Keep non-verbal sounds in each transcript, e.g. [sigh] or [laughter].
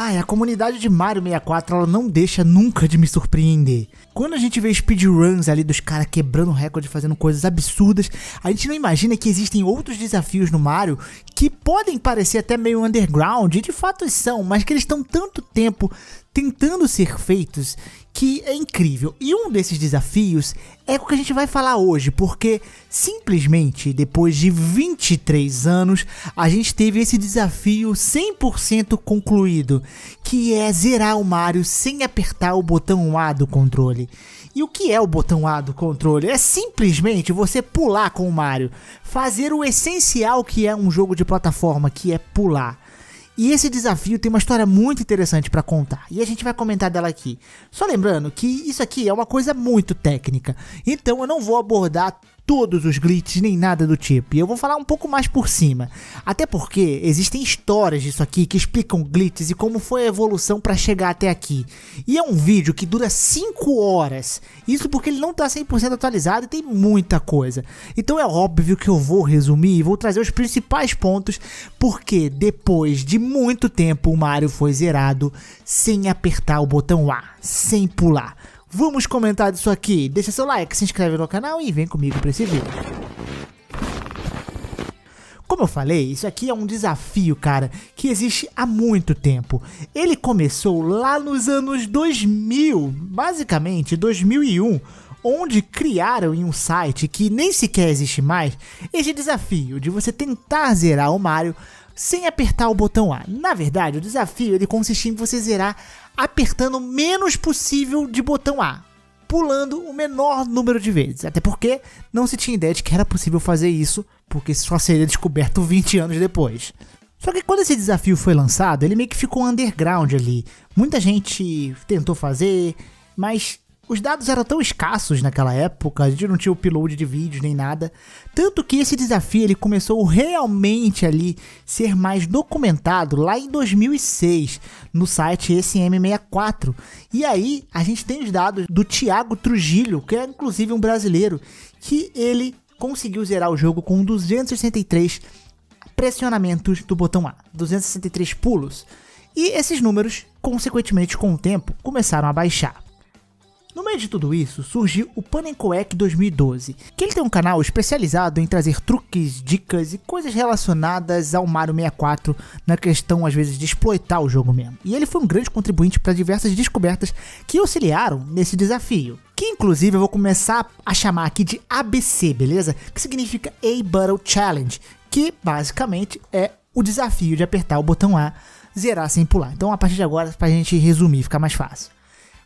Ah, a comunidade de Mario 64 ela não deixa nunca de me surpreender. Quando a gente vê speedruns ali dos caras quebrando recorde, fazendo coisas absurdas, a gente não imagina que existem outros desafios no Mario que podem parecer até meio underground, e de fato são, mas que eles estão tanto tempo tentando ser feitos que é incrível. E um desses desafios é o que a gente vai falar hoje, porque simplesmente depois de 23 anos a gente teve esse desafio 100% concluído, que é zerar o Mario sem apertar o botão A do controle. E o que é o botão A do controle? É simplesmente você pular com o Mario, fazer o essencial que é um jogo de plataforma, que é pular. E esse desafio tem uma história muito interessante para contar, e a gente vai comentar dela aqui. Só lembrando que isso aqui é uma coisa muito técnica, então eu não vou abordar todos os glitches nem nada do tipo. E eu vou falar um pouco mais por cima. Até porque existem histórias disso aqui que explicam glitches e como foi a evolução para chegar até aqui. E é um vídeo que dura 5 horas. Isso porque ele não tá 100% atualizado e tem muita coisa. Então é óbvio que eu vou resumir e vou trazer os principais pontos porque depois de muito tempo o Mario foi zerado sem apertar o botão A, sem pular. Vamos comentar isso aqui. Deixa seu like, se inscreve no canal e vem comigo para esse vídeo. Como eu falei, isso aqui é um desafio, cara, que existe há muito tempo. Ele começou lá nos anos 2000, basicamente 2001, onde criaram em um site que nem sequer existe mais esse desafio de você tentar zerar o Mario sem apertar o botão A. Na verdade, o desafio ele consistia em você zerar apertando o menos possível de botão A, pulando o menor número de vezes. Até porque não se tinha ideia de que era possível fazer isso, porque só seria descoberto 20 [laughs] anos depois. Só que quando esse desafio foi lançado, ele meio que ficou underground ali. Muita gente tentou fazer, mas os dados eram tão escassos naquela época, a gente não tinha upload de vídeos nem nada, tanto que esse desafio ele começou realmente ali ser mais documentado lá em 2006 no site SM64. E aí a gente tem os dados do Thiago Trujillo, que é inclusive um brasileiro, que ele conseguiu zerar o jogo com 263 pressionamentos do botão A, 263 pulos. E esses números, consequentemente com o tempo, começaram a baixar. No meio de tudo isso, surgiu o Panencoec 2012, que ele tem um canal especializado em trazer truques, dicas e coisas relacionadas ao Mario 64 na questão às vezes de exploitar o jogo mesmo. E ele foi um grande contribuinte para diversas descobertas que auxiliaram nesse desafio que inclusive eu vou começar a chamar aqui de ABC, beleza? Que significa A Battle Challenge, que basicamente é o desafio de apertar o botão A, zerar sem pular. Então a partir de agora, pra gente resumir, fica mais fácil.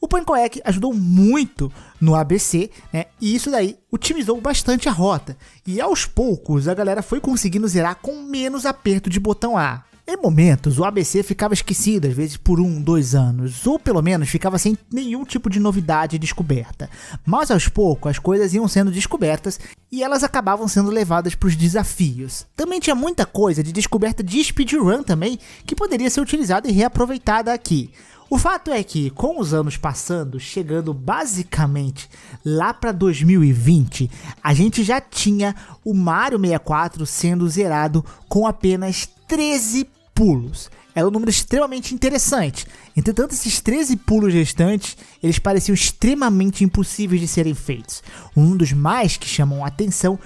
O Pankoek ajudou muito no ABC, né? E isso daí otimizou bastante a rota. E aos poucos a galera foi conseguindo zerar com menos aperto de botão A. Em momentos, o ABC ficava esquecido, às vezes por um, dois anos, ou pelo menos ficava sem nenhum tipo de novidade descoberta. Mas aos poucos, as coisas iam sendo descobertas e elas acabavam sendo levadas para os desafios. Também tinha muita coisa de descoberta de speedrun também que poderia ser utilizada e reaproveitada aqui. O fato é que, com os anos passando, chegando basicamente lá para 2020, a gente já tinha o Mario 64 sendo zerado com apenas 13 pulos. Era um número extremamente interessante. Entretanto, esses 13 pulos restantes, eles pareciam extremamente impossíveis de serem feitos. Um dos mais que chamam a atenção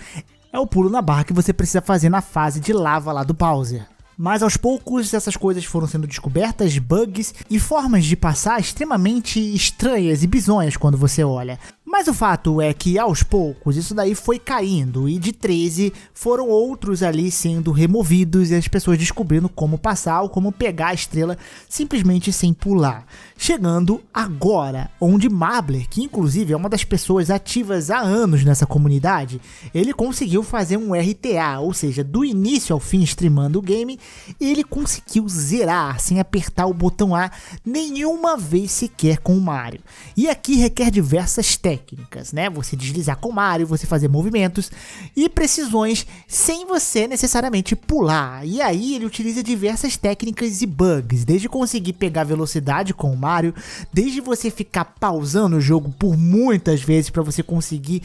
é o pulo na barra que você precisa fazer na fase de lava lá do Bowser. Mas aos poucos essas coisas foram sendo descobertas, bugs e formas de passar extremamente estranhas e bizonhas quando você olha. Mas o fato é que aos poucos isso daí foi caindo e de 13 foram outros ali sendo removidos e as pessoas descobrindo como passar ou como pegar a estrela simplesmente sem pular. Chegando agora, onde Mabler, que inclusive é uma das pessoas ativas há anos nessa comunidade, ele conseguiu fazer um RTA, ou seja, do início ao fim streamando o game ele conseguiu zerar sem apertar o botão A nenhuma vez sequer com o Mario. E aqui requer diversas técnicas, né? Você deslizar com o Mario, você fazer movimentos e precisões sem você necessariamente pular. E aí ele utiliza diversas técnicas e bugs, desde conseguir pegar velocidade com o Mario, desde você ficar pausando o jogo por muitas vezes para você conseguir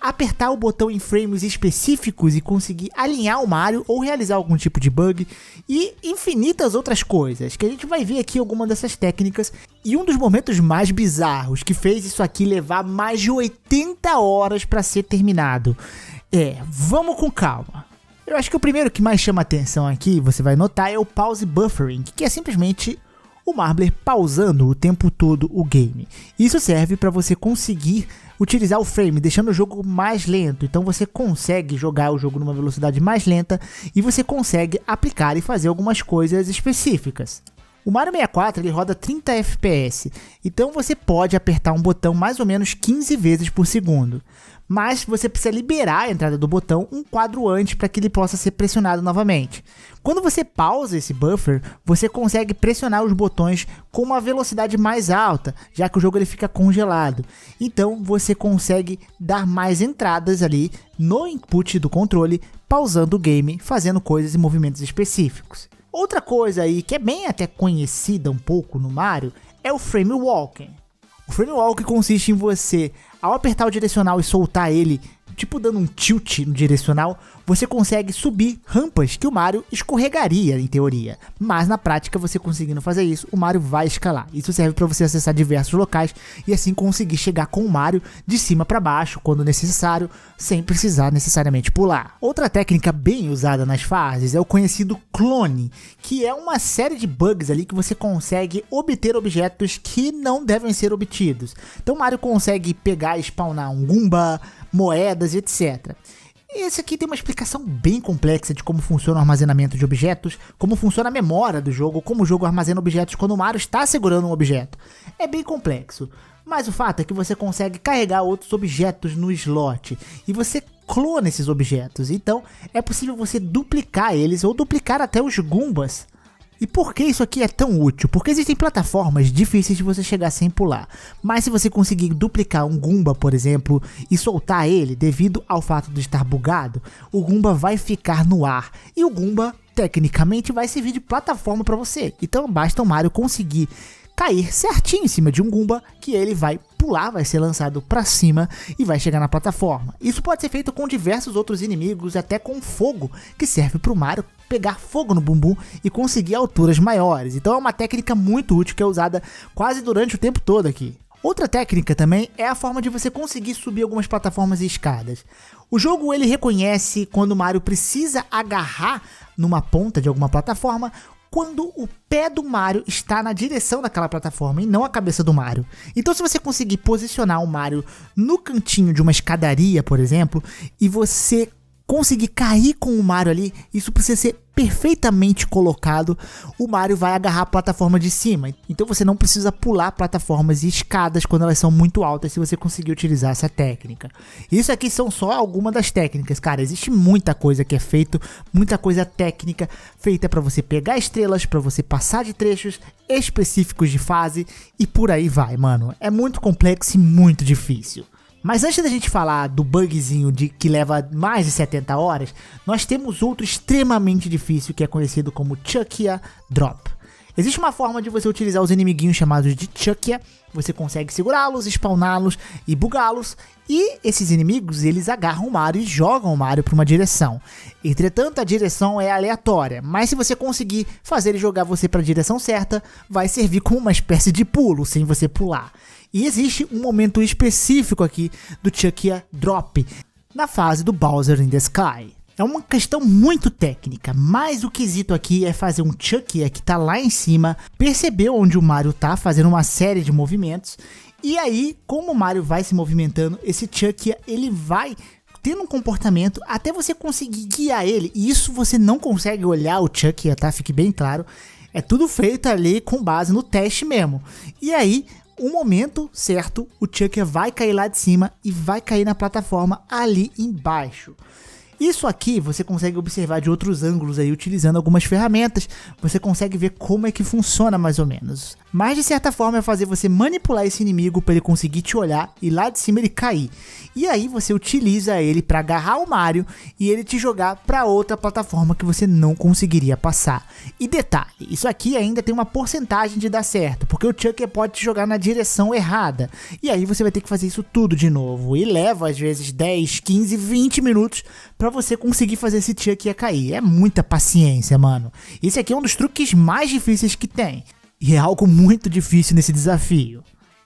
apertar o botão em frames específicos e conseguir alinhar o Mario ou realizar algum tipo de bug e infinitas outras coisas, que a gente vai ver aqui alguma dessas técnicas. E um dos momentos mais bizarros que fez isso aqui levar mais de 80 horas para ser terminado. É, vamos com calma. Eu acho que o primeiro que mais chama atenção aqui, você vai notar, é o pause buffering, que é simplesmente o Marbler pausando o tempo todo o game. Isso serve para você conseguir utilizar o frame, deixando o jogo mais lento. Então você consegue jogar o jogo numa velocidade mais lenta e você consegue aplicar e fazer algumas coisas específicas. O Mario 64 ele roda 30 FPS, então você pode apertar um botão mais ou menos 15 vezes por segundo mas você precisa liberar a entrada do botão um quadro antes para que ele possa ser pressionado novamente. Quando você pausa esse buffer, você consegue pressionar os botões com uma velocidade mais alta, já que o jogo ele fica congelado. Então você consegue dar mais entradas ali no input do controle, pausando o game, fazendo coisas e movimentos específicos. Outra coisa aí que é bem até conhecida um pouco no Mario é o frame walking. O frame walk consiste em você ao apertar o direcional e soltar ele, tipo dando um tilt no direcional, você consegue subir rampas que o Mario escorregaria em teoria. Mas na prática, você conseguindo fazer isso, o Mario vai escalar. Isso serve para você acessar diversos locais e assim conseguir chegar com o Mario de cima para baixo quando necessário, sem precisar necessariamente pular. Outra técnica bem usada nas fases é o conhecido clone, que é uma série de bugs ali que você consegue obter objetos que não devem ser obtidos. Então Mario consegue pegar e spawnar um Goomba, moedas e etc. Esse aqui tem uma explicação bem complexa de como funciona o armazenamento de objetos, como funciona a memória do jogo, como o jogo armazena objetos quando o Mario está segurando um objeto. É bem complexo, mas o fato é que você consegue carregar outros objetos no slot e você clona esses objetos, então é possível você duplicar eles ou duplicar até os Goombas e por que isso aqui é tão útil? Porque existem plataformas difíceis de você chegar sem pular. Mas se você conseguir duplicar um Goomba, por exemplo, e soltar ele devido ao fato de estar bugado, o Goomba vai ficar no ar. E o Goomba, tecnicamente, vai servir de plataforma para você. Então basta o Mario conseguir cair certinho em cima de um Goomba que ele vai pular, vai ser lançado para cima e vai chegar na plataforma. Isso pode ser feito com diversos outros inimigos, até com fogo, que serve para o Mario pegar fogo no bumbum e conseguir alturas maiores. Então é uma técnica muito útil que é usada quase durante o tempo todo aqui. Outra técnica também é a forma de você conseguir subir algumas plataformas e escadas. O jogo ele reconhece quando o Mario precisa agarrar numa ponta de alguma plataforma quando o pé do Mario está na direção daquela plataforma e não a cabeça do Mario. Então, se você conseguir posicionar o Mario no cantinho de uma escadaria, por exemplo, e você conseguir cair com o Mario ali, isso precisa ser perfeitamente colocado. O Mario vai agarrar a plataforma de cima. Então você não precisa pular plataformas e escadas quando elas são muito altas se você conseguir utilizar essa técnica. Isso aqui são só algumas das técnicas, cara. Existe muita coisa que é feito, muita coisa técnica feita para você pegar estrelas, para você passar de trechos específicos de fase e por aí vai, mano. É muito complexo e muito difícil. Mas antes da gente falar do bugzinho de que leva mais de 70 horas, nós temos outro extremamente difícil que é conhecido como Chuckia Drop. Existe uma forma de você utilizar os inimiguinhos chamados de Chuckia, você consegue segurá-los, spawná-los e bugá-los, e esses inimigos eles agarram o Mario e jogam o Mario para uma direção. Entretanto, a direção é aleatória, mas se você conseguir fazer ele jogar você para a direção certa, vai servir como uma espécie de pulo sem você pular. E existe um momento específico aqui do Chuckia Drop, na fase do Bowser in the Sky. É uma questão muito técnica, mas o quesito aqui é fazer um Chucky é que tá lá em cima, perceber onde o Mario tá, fazendo uma série de movimentos, e aí, como o Mario vai se movimentando, esse Chucky ele vai tendo um comportamento até você conseguir guiar ele, e isso você não consegue olhar o Chucky, tá? Fique bem claro. É tudo feito ali com base no teste mesmo. E aí, um momento certo, o Chucker vai cair lá de cima e vai cair na plataforma ali embaixo. Isso aqui você consegue observar de outros ângulos aí, utilizando algumas ferramentas, você consegue ver como é que funciona mais ou menos. Mas de certa forma é fazer você manipular esse inimigo para ele conseguir te olhar e lá de cima ele cair. E aí você utiliza ele para agarrar o Mario e ele te jogar para outra plataforma que você não conseguiria passar. E detalhe, isso aqui ainda tem uma porcentagem de dar certo, porque o Chuck pode te jogar na direção errada. E aí você vai ter que fazer isso tudo de novo e leva às vezes 10, 15, 20 minutos para para você conseguir fazer esse Chuck ia cair. É muita paciência, mano. Esse aqui é um dos truques mais difíceis que tem. E é algo muito difícil nesse desafio.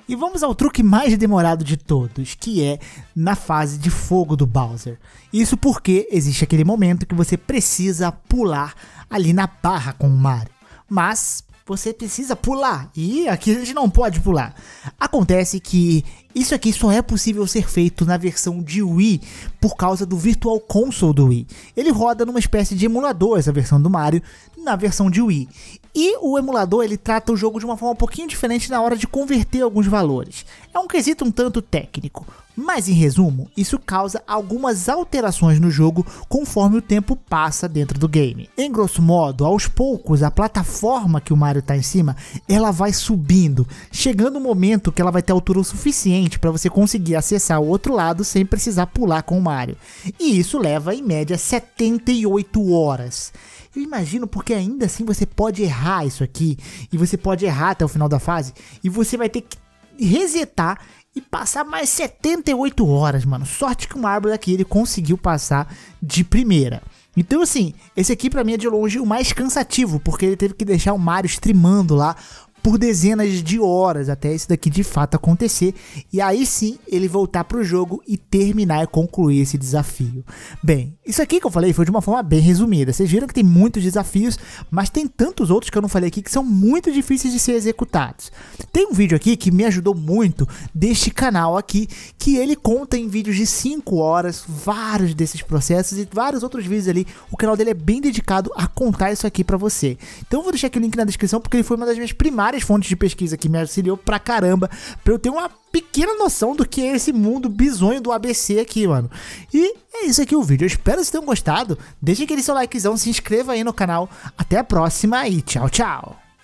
E vamos ao truque mais demorado de todos, que é na fase de fogo do Bowser. Isso porque existe aquele momento que você precisa pular ali na barra com o Mario. Mas você precisa pular, e aqui a gente não pode pular. Acontece que isso aqui só é possível ser feito na versão de Wii por causa do Virtual Console do Wii. Ele roda numa espécie de emulador essa versão do Mario na versão de Wii. E o emulador ele trata o jogo de uma forma um pouquinho diferente na hora de converter alguns valores. É um quesito um tanto técnico, mas em resumo, isso causa algumas alterações no jogo conforme o tempo passa dentro do game. Em grosso modo, aos poucos, a plataforma que o Mario está em cima, ela vai subindo, chegando o um momento que ela vai ter altura o suficiente suficiente para você conseguir acessar o outro lado sem precisar pular com o Mario. E isso leva em média 78 horas. Eu imagino porque ainda assim você pode errar isso aqui e você pode errar até o final da fase e você vai ter que resetar e passar mais 78 horas, mano. Sorte que o Marble aqui ele conseguiu passar de primeira. Então, assim, esse aqui para mim é de longe o mais cansativo, porque ele teve que deixar o Mario streamando lá por dezenas de horas até isso daqui de fato acontecer e aí sim ele voltar para o jogo e terminar e concluir esse desafio. Bem, isso aqui que eu falei foi de uma forma bem resumida. Vocês viram que tem muitos desafios, mas tem tantos outros que eu não falei aqui que são muito difíceis de ser executados. Tem um vídeo aqui que me ajudou muito deste canal aqui, que ele conta em vídeos de 5 horas vários desses processos e vários outros vídeos ali. O canal dele é bem dedicado a contar isso aqui para você. Então eu vou deixar aqui o link na descrição porque ele foi uma das minhas primárias várias fontes de pesquisa que me auxiliou pra caramba, pra eu ter uma pequena noção do que é esse mundo bizonho do ABC aqui, mano. E é isso aqui o vídeo. Eu espero que vocês tenham gostado. Deixe aquele seu likezão, se inscreva aí no canal. Até a próxima e tchau, tchau.